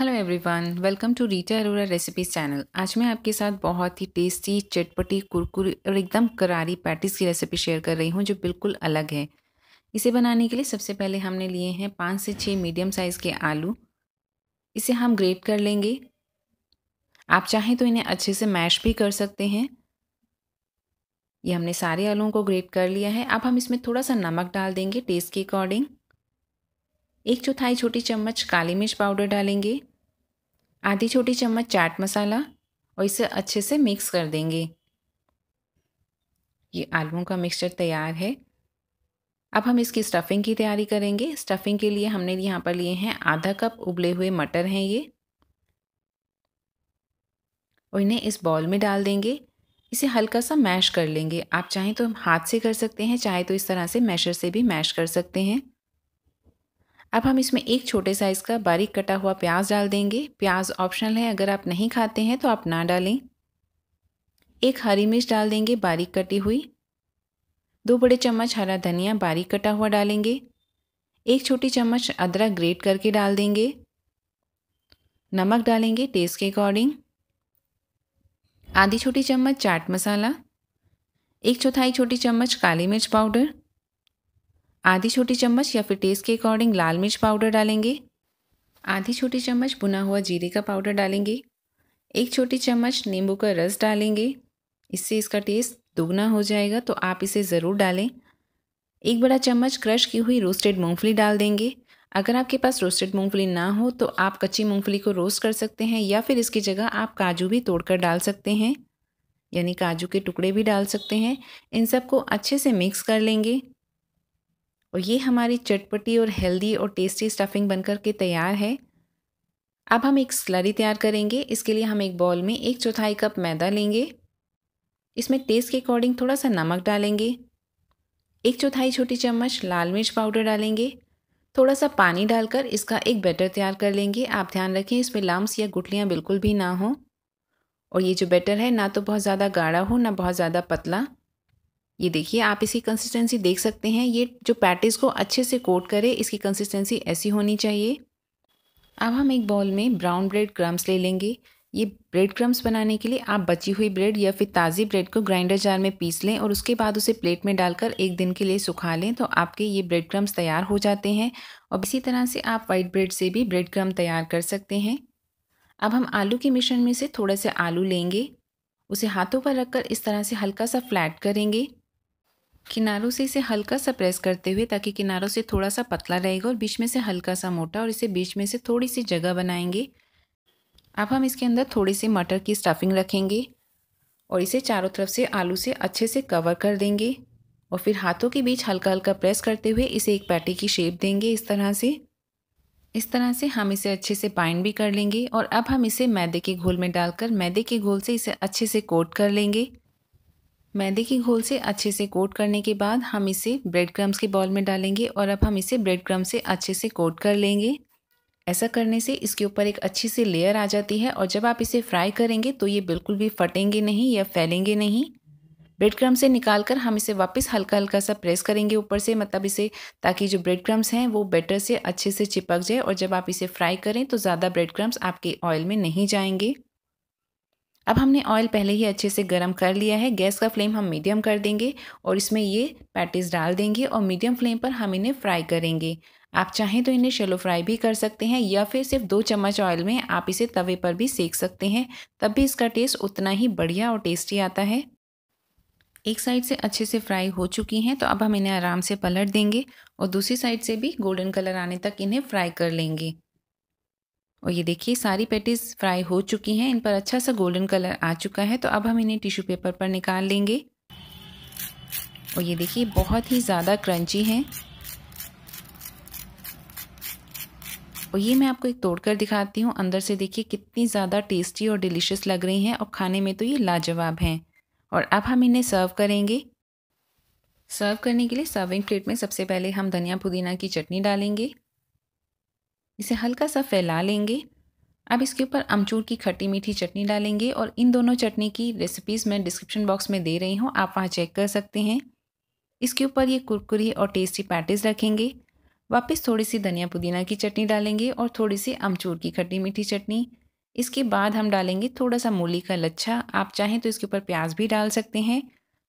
hello everyone welcome to Rita Arora recipes channel आज मैं आपके साथ बहुत ही टेस्टी चटपटी कुरकुरी और एकदम करारी पैटिस की रेसिपी शेयर कर रही हूँ जो बिल्कुल अलग है इसे बनाने के लिए सबसे पहले हमने लिए हैं पाँच से छः मीडियम साइज़ के आलू इसे हम ग्रेट कर लेंगे आप चाहें तो इन्हें अच्छे से मैश भी कर सकते हैं ये हमने सारे आलुओं को ग्रेट कर लिया है अब हम इसमें थोड़ा सा नमक डाल देंगे टेस्ट के अकॉर्डिंग एक चौथाई छोटी चम्मच काली मिर्च पाउडर डालेंगे आधी छोटी चम्मच चाट मसाला और इसे अच्छे से मिक्स कर देंगे ये आलूओं का मिक्सचर तैयार है अब हम इसकी स्टफिंग की तैयारी करेंगे स्टफिंग के लिए हमने यहाँ पर लिए हैं आधा कप उबले हुए मटर हैं ये और इन्हें इस बॉल में डाल देंगे इसे हल्का सा मैश कर लेंगे आप चाहें तो हाथ से कर सकते हैं चाहे तो इस तरह से मैशर से भी मैश कर सकते हैं अब हम इसमें एक छोटे साइज़ का बारीक कटा हुआ प्याज डाल देंगे प्याज ऑप्शनल है अगर आप नहीं खाते हैं तो आप ना डालें एक हरी मिर्च डाल देंगे बारीक कटी हुई दो बड़े चम्मच हरा धनिया बारीक कटा हुआ डालेंगे एक छोटी चम्मच अदरक ग्रेट करके डाल देंगे नमक डालेंगे टेस्ट के अकॉर्डिंग आधी छोटी चम्मच चाट मसाला एक चौथाई छोटी चम्मच काली मिर्च पाउडर आधी छोटी चम्मच या फिर टेस्ट के अकॉर्डिंग लाल मिर्च पाउडर डालेंगे आधी छोटी चम्मच बुना हुआ जीरे का पाउडर डालेंगे एक छोटी चम्मच नींबू का रस डालेंगे इससे इसका टेस्ट दोगुना हो जाएगा तो आप इसे ज़रूर डालें एक बड़ा चम्मच क्रश की हुई रोस्टेड मूंगफली डाल देंगे अगर आपके पास रोस्टेड मूंगफली ना हो तो आप कच्ची मूंगफली को रोस्ट कर सकते हैं या फिर इसकी जगह आप काजू भी तोड़कर डाल सकते हैं यानी काजू के टुकड़े भी डाल सकते हैं इन सबको अच्छे से मिक्स कर लेंगे और ये हमारी चटपटी और हेल्दी और टेस्टी स्टफिंग बनकर के तैयार है अब हम एक स्लरी तैयार करेंगे इसके लिए हम एक बॉल में एक चौथाई कप मैदा लेंगे इसमें टेस्ट के अकॉर्डिंग थोड़ा सा नमक डालेंगे एक चौथाई छोटी चम्मच लाल मिर्च पाउडर डालेंगे थोड़ा सा पानी डालकर इसका एक बैटर तैयार कर लेंगे आप ध्यान रखें इसमें लम्स या गुटलियाँ बिल्कुल भी ना हों और ये जो बैटर है ना तो बहुत ज़्यादा गाढ़ा हो ना बहुत ज़्यादा पतला ये देखिए आप इसकी कंसिस्टेंसी देख सकते हैं ये जो पैटिस को अच्छे से कोट करे इसकी कंसिस्टेंसी ऐसी होनी चाहिए अब हम एक बॉल में ब्राउन ब्रेड क्रम्स ले लेंगे ये ब्रेड क्रम्स बनाने के लिए आप बची हुई ब्रेड या फिर ताज़ी ब्रेड को ग्राइंडर जार में पीस लें और उसके बाद उसे प्लेट में डालकर एक दिन के लिए सुखा लें तो आपके ये ब्रेड क्रम्स तैयार हो जाते हैं और इसी तरह से आप वाइट ब्रेड से भी ब्रेड क्रम तैयार कर सकते हैं अब हम आलू के मिश्रण में से थोड़ा सा आलू लेंगे उसे हाथों पर रखकर इस तरह से हल्का सा फ्लैट करेंगे किनारों से इसे हल्का सा प्रेस करते हुए ताकि किनारों से थोड़ा सा पतला रहेगा और बीच में से हल्का सा मोटा और इसे बीच में से थोड़ी सी जगह बनाएंगे अब हम इसके अंदर थोड़ी सी मटर की स्टफिंग रखेंगे और इसे चारों तरफ से आलू से अच्छे से कवर कर देंगे और फिर हाथों के बीच हल्का हल्का प्रेस करते हुए इसे एक पैटी की शेप देंगे इस तरह से इस तरह से हम इसे अच्छे से बाइंड भी कर लेंगे और अब हम इसे मैदे के घोल में डालकर मैदे के घोल से इसे अच्छे से कोट कर लेंगे मैदे की घोल से अच्छे से कोट करने के बाद हम इसे ब्रेड क्रम्स के बॉल में डालेंगे और अब हम इसे ब्रेड क्रम से अच्छे से कोट कर लेंगे ऐसा करने से इसके ऊपर एक अच्छी सी लेयर आ जाती है और जब आप इसे फ्राई करेंगे तो ये बिल्कुल भी फटेंगे नहीं या फैलेंगे नहीं ब्रेड क्रम से निकाल कर हम इसे वापस हल्का हल्का सा प्रेस करेंगे ऊपर से मतलब इसे ताकि जो ब्रेड क्रम्स हैं वो बेटर से अच्छे से चिपक जाए और जब आप इसे फ्राई करें तो ज़्यादा ब्रेड क्रम्स आपके ऑयल में नहीं जाएंगे अब हमने ऑयल पहले ही अच्छे से गर्म कर लिया है गैस का फ्लेम हम मीडियम कर देंगे और इसमें ये पैटिस डाल देंगे और मीडियम फ्लेम पर हम इन्हें फ्राई करेंगे आप चाहें तो इन्हें शेलो फ्राई भी कर सकते हैं या फिर सिर्फ दो चम्मच ऑयल में आप इसे तवे पर भी सेक सकते हैं तब भी इसका टेस्ट उतना ही बढ़िया और टेस्टी आता है एक साइड से अच्छे से फ्राई हो चुकी हैं तो अब हम इन्हें आराम से पलट देंगे और दूसरी साइड से भी गोल्डन कलर आने तक इन्हें फ्राई कर लेंगे और ये देखिए सारी पैटीज फ्राई हो चुकी हैं इन पर अच्छा सा गोल्डन कलर आ चुका है तो अब हम इन्हें टिश्यू पेपर पर निकाल लेंगे और ये देखिए बहुत ही ज़्यादा क्रंची हैं और ये मैं आपको एक तोड़कर दिखाती हूँ अंदर से देखिए कितनी ज़्यादा टेस्टी और डिलीशियस लग रही हैं और खाने में तो ये लाजवाब हैं और अब हम इन्हें सर्व करेंगे सर्व करने के लिए सर्विंग प्लेट में सबसे पहले हम धनिया पुदीना की चटनी डालेंगे इसे हल्का सा फैला लेंगे अब इसके ऊपर अमचूर की खट्टी मीठी चटनी डालेंगे और इन दोनों चटनी की रेसिपीज़ मैं डिस्क्रिप्शन बॉक्स में दे रही हूँ आप वहाँ चेक कर सकते हैं इसके ऊपर ये कुरकुरी और टेस्टी पैटीज रखेंगे वापस थोड़ी सी धनिया पुदीना की चटनी डालेंगे और थोड़ी सी अमचूर की खट्टी मीठी चटनी इसके बाद हम डालेंगे थोड़ा सा मूली का लच्छा आप चाहें तो इसके ऊपर प्याज भी डाल सकते हैं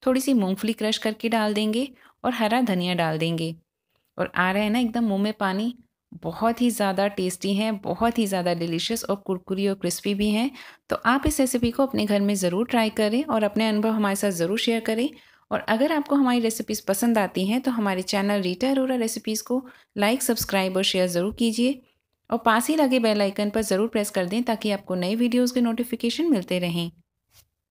थोड़ी सी मूंगफली क्रश करके डाल देंगे और हरा धनिया डाल देंगे और आ रहा है ना एकदम मुंह में पानी बहुत ही ज़्यादा टेस्टी हैं बहुत ही ज़्यादा डिलीशियस और कुरकुरी और क्रिस्पी भी हैं तो आप इस रेसिपी को अपने घर में ज़रूर ट्राई करें और अपने अनुभव हमारे साथ ज़रूर शेयर करें और अगर आपको हमारी रेसिपीज़ पसंद आती हैं तो हमारे चैनल रीटा अरोरा रेसिपीज़ को लाइक सब्सक्राइब और शेयर ज़रूर कीजिए और पास ही लगे बेल आइकन पर ज़रूर प्रेस कर दें ताकि आपको नए वीडियोज़ के नोटिफिकेशन मिलते रहें